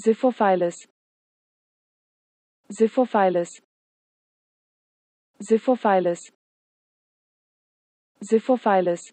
Ziphophilus Ziphophilus Ziphophilus Ziphophilus